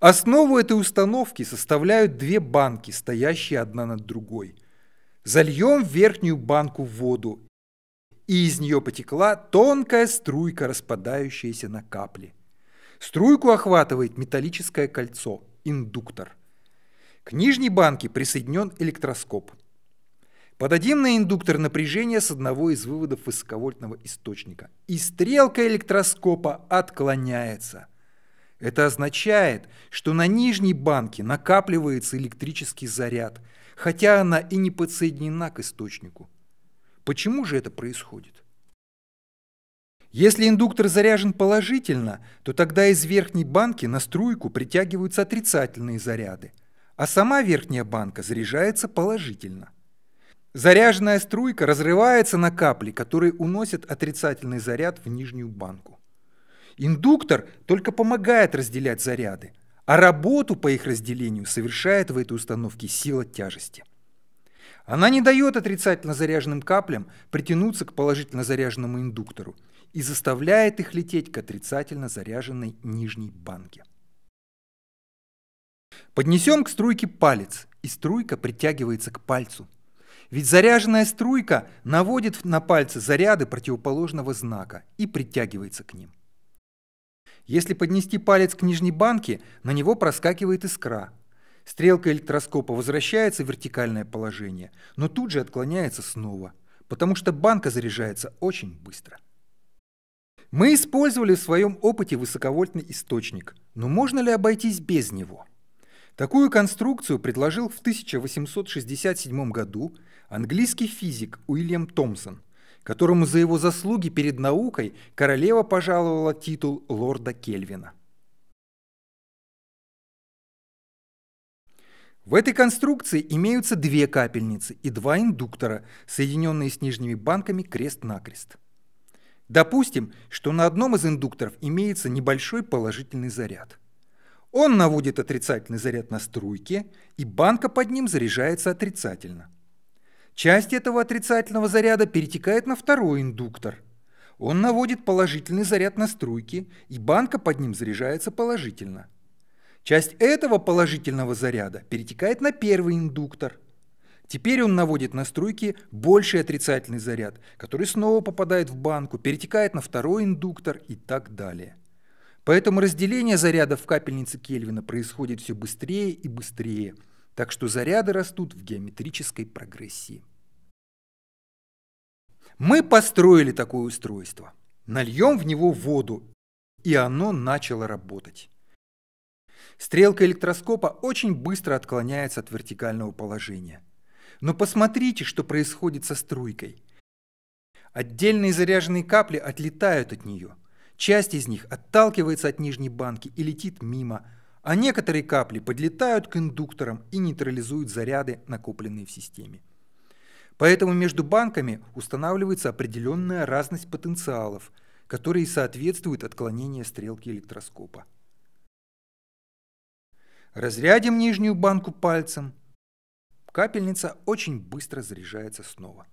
Основу этой установки составляют две банки, стоящие одна над другой. Зальем в верхнюю банку воду, и из нее потекла тонкая струйка, распадающаяся на капли. Струйку охватывает металлическое кольцо, индуктор. К нижней банке присоединен электроскоп. Подадим на индуктор напряжение с одного из выводов высоковольтного источника, и стрелка электроскопа отклоняется – это означает, что на нижней банке накапливается электрический заряд, хотя она и не подсоединена к источнику. Почему же это происходит? Если индуктор заряжен положительно, то тогда из верхней банки на струйку притягиваются отрицательные заряды, а сама верхняя банка заряжается положительно. Заряженная струйка разрывается на капли, которые уносят отрицательный заряд в нижнюю банку. Индуктор только помогает разделять заряды, а работу по их разделению совершает в этой установке сила тяжести. Она не дает отрицательно заряженным каплям притянуться к положительно заряженному индуктору и заставляет их лететь к отрицательно заряженной нижней банке. Поднесем к струйке палец, и струйка притягивается к пальцу. Ведь заряженная струйка наводит на пальцы заряды противоположного знака и притягивается к ним. Если поднести палец к нижней банке, на него проскакивает искра. Стрелка электроскопа возвращается в вертикальное положение, но тут же отклоняется снова, потому что банка заряжается очень быстро. Мы использовали в своем опыте высоковольтный источник, но можно ли обойтись без него? Такую конструкцию предложил в 1867 году английский физик Уильям Томпсон – которому за его заслуги перед наукой королева пожаловала титул лорда Кельвина. В этой конструкции имеются две капельницы и два индуктора, соединенные с нижними банками крест-накрест. Допустим, что на одном из индукторов имеется небольшой положительный заряд. Он наводит отрицательный заряд на струйке, и банка под ним заряжается отрицательно – Часть этого отрицательного заряда перетекает на второй индуктор. Он наводит положительный заряд на струйки, и банка под ним заряжается положительно. Часть этого положительного заряда перетекает на первый индуктор. Теперь он наводит на струйки больший отрицательный заряд, который снова попадает в банку, перетекает на второй индуктор и так далее. Поэтому разделение зарядов в капельнице Кельвина происходит все быстрее и быстрее – так что заряды растут в геометрической прогрессии. Мы построили такое устройство. Нальем в него воду, и оно начало работать. Стрелка электроскопа очень быстро отклоняется от вертикального положения. Но посмотрите, что происходит со струйкой. Отдельные заряженные капли отлетают от нее. Часть из них отталкивается от нижней банки и летит мимо – а некоторые капли подлетают к индукторам и нейтрализуют заряды, накопленные в системе. Поэтому между банками устанавливается определенная разность потенциалов, которые соответствуют отклонению стрелки электроскопа. Разрядим нижнюю банку пальцем. Капельница очень быстро заряжается снова.